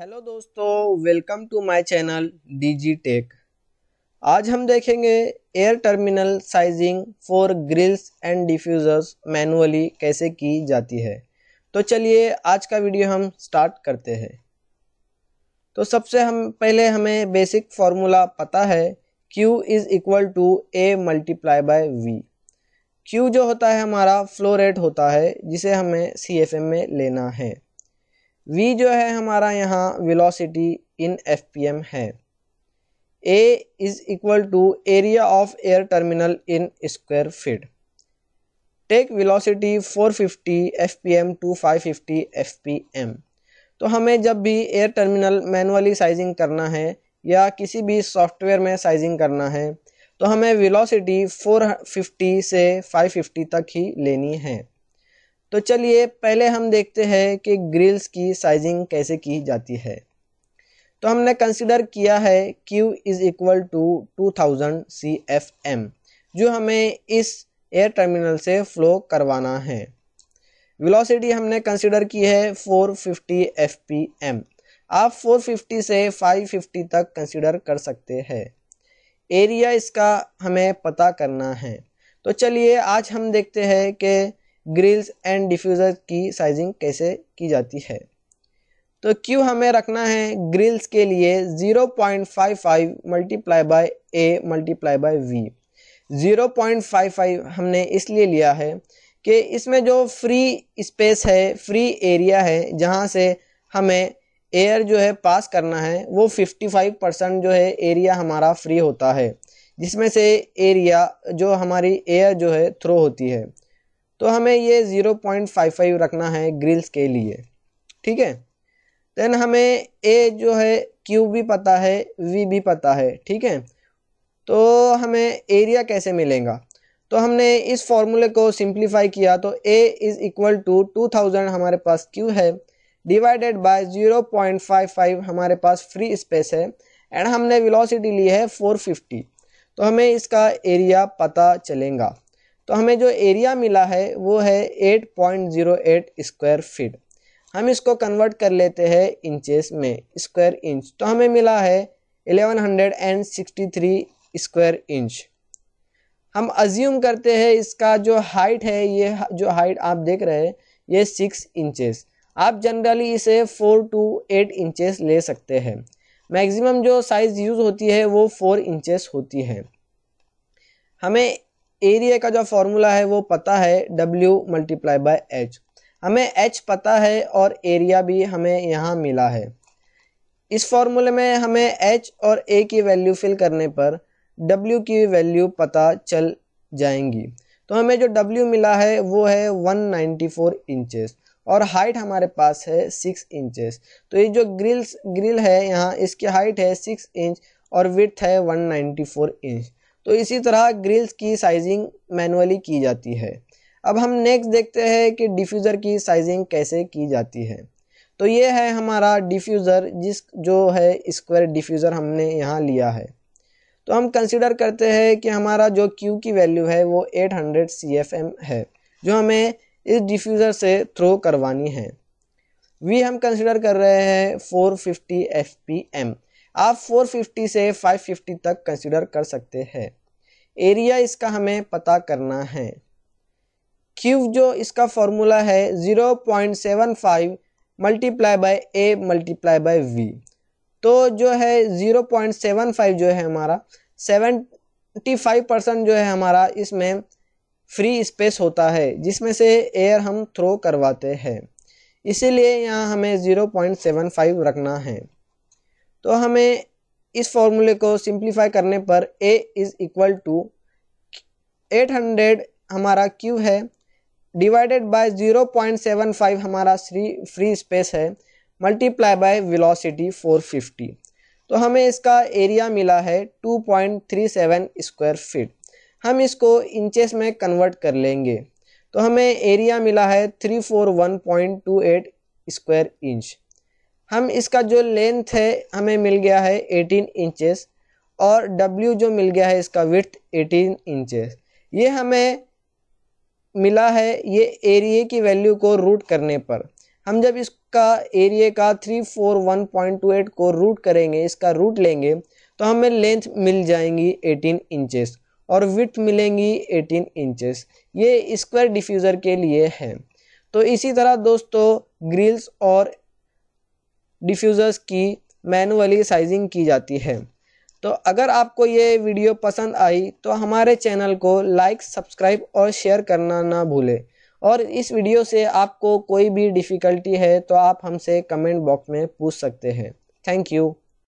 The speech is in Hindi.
हेलो दोस्तों welcome to my channel DG tech आज हम देखेंगे air terminal sizing for grills and diffusers manually कैसे की जाती है तो चलिए आज का वीडियो हम स्टार्ट करते हैं तो सबसे हम पहले हमें बेसिक फार्मूला पता है Q is equal to A multiply by V Q जो होता है हमारा फ्लो रेट होता है जिसे हमें सी में लेना है वी जो है हमारा यहाँ वेलोसिटी इन एम है A is equal to area of air terminal in square feet take velocity 450 M to P M तो हमें जब भी एयर टर्मिनल मैनुअली साइजिंग करना है या किसी भी सॉफ्टवेयर में साइजिंग करना है तो हमें वेलोसिटी 450 से 550 तक ही लेनी है तो चलिए पहले हम देखते हैं कि ग्रिल्स की साइजिंग कैसे की जाती है तो हमने कंसिडर किया है Q is equal to two thousand C F M जो हमें इस एयर टर्मिनल से फ्लो करवाना है वेलोसिटी हमने कंसिडर की है 450 एम आप 450 से 550 तक कंसिडर कर सकते हैं एरिया इसका हमें पता करना है तो चलिए आज हम देखते हैं कि ग्रिल्स एंड डिफ्यूज़र की साइजिंग कैसे की जाती है तो क्यों हमें रखना है ग्रिल्स के लिए 0.55 multiply by A multiply by V 0.55 हमने इसलिए लिया है कि इसमें जो फ्री स्पेस है फ्री एरिया है जहाँ से हमें एयर जो है पास करना है वो 55 परसेंट जो है एरिया हमारा फ्री होता है जिसमें से एरिया जो हमारी एयर जो है थ्रो होती है तो हमें ये ज़ीरो पॉइंट फाइव फाइव रखना है ग्रिल्स के लिए ठीक है देन हमें ए जो है क्यू भी पता है वी भी पता है ठीक है तो हमें एरिया कैसे मिलेगा तो हमने इस फॉर्मूले को सिंप्लीफाई किया तो A is equal to two thousand हमारे पास क्यू है divided by zero point five five हमारे पास फ्री स्पेस है एंड हमने वेलोसिटी ली है फोर फिफ्टी तो हमें इसका एरिया पता चलेगा तो हमें जो एरिया मिला है वो है 8.08 स्क्वायर फीट हम इसको कन्वर्ट कर लेते हैं इंचेस में स्क्वायर इंच तो हमें मिला है 1163 स्क्वायर इंच हम अज्यूम करते हैं इसका जो हाइट है ये जो हाइट आप देख रहे हैं ये सिक्स इंचेस आप जनरली इसे फोर टू एट इंचेस ले सकते हैं मैक्सिमम जो साइज़ यूज़ होती है वो फोर इंचेस होती है हमें एरिया का जो फॉर्मूला है वो पता है डब्ल्यू मल्टीप्लाई बाय एच हमें एच पता है और एरिया भी हमें यहाँ मिला है इस फॉर्मूले में हमें एच और ए की वैल्यू फिल करने पर डब्ल्यू की वैल्यू पता चल जाएंगी तो हमें जो डब्ल्यू मिला है वो है 194 फोर इंचेस और हाइट हमारे पास है 6 इंचेस तो ये जो ग्रिल्स ग्रिल है यहाँ इसकी हाइट है 6 इंच और विथ है 194 इंच तो इसी तरह ग्रिल्स की साइजिंग मैनुअली की जाती है अब हम नेक्स्ट देखते हैं कि डिफ्यूज़र की साइजिंग कैसे की जाती है तो ये है हमारा डिफ्यूज़र जिस जो है स्क्वायर डिफ्यूज़र हमने यहाँ लिया है तो हम कंसिडर करते हैं कि हमारा जो क्यू की वैल्यू है वो 800 हंड्रेड है जो हमें इस डिफ्यूज़र से थ्रो करवानी है वी हम कंसिडर कर रहे हैं 450 एम आप 450 से 550 तक कंसिडर कर सकते हैं एरिया इसका हमें पता करना है क्यूब जो इसका फॉर्मूला है zero point seven five multiply by A multiply by V तो जो है ज़ीरो पॉइंट सेवन फाइव जो है हमारा सेवेंटी फाइव परसेंट जो है हमारा इसमें फ्री स्पेस होता है जिसमें से एयर हम थ्रो करवाते हैं इसीलिए यहाँ हमें ज़ीरो पॉइंट सेवन फाइव रखना है तो हमें इस फॉर्मूले को सिंप्लीफाई करने पर ए इज इक्वल टू 800 हमारा क्यू है डिवाइडेड बाय 0.75 हमारा फ्री फ्री स्पेस है मल्टीप्लाई बाय वेलोसिटी 450 तो हमें इसका एरिया मिला है 2.37 स्क्वायर फीट हम इसको इंचेस में कन्वर्ट कर लेंगे तो हमें एरिया मिला है 341.28 स्क्वायर इंच हम इसका जो लेंथ है हमें मिल गया है 18 इंचेस और W जो मिल गया है इसका विथ 18 इंचेस ये हमें मिला है ये एरिए की वैल्यू को रूट करने पर हम जब इसका एरिए का 341.28 को रूट करेंगे इसका रूट लेंगे तो हमें लेंथ मिल जाएंगी 18 इंचेस और विथ मिलेंगी 18 इंचेस ये स्क्वायर डिफ्यूज़र के लिए है तो इसी तरह दोस्तों ग्रिल्स और डिफ्यूज़र्स की मैनुअली साइजिंग की जाती है तो अगर आपको ये वीडियो पसंद आई तो हमारे चैनल को लाइक सब्सक्राइब और शेयर करना ना भूलें और इस वीडियो से आपको कोई भी डिफ़िकल्टी है तो आप हमसे कमेंट बॉक्स में पूछ सकते हैं थैंक यू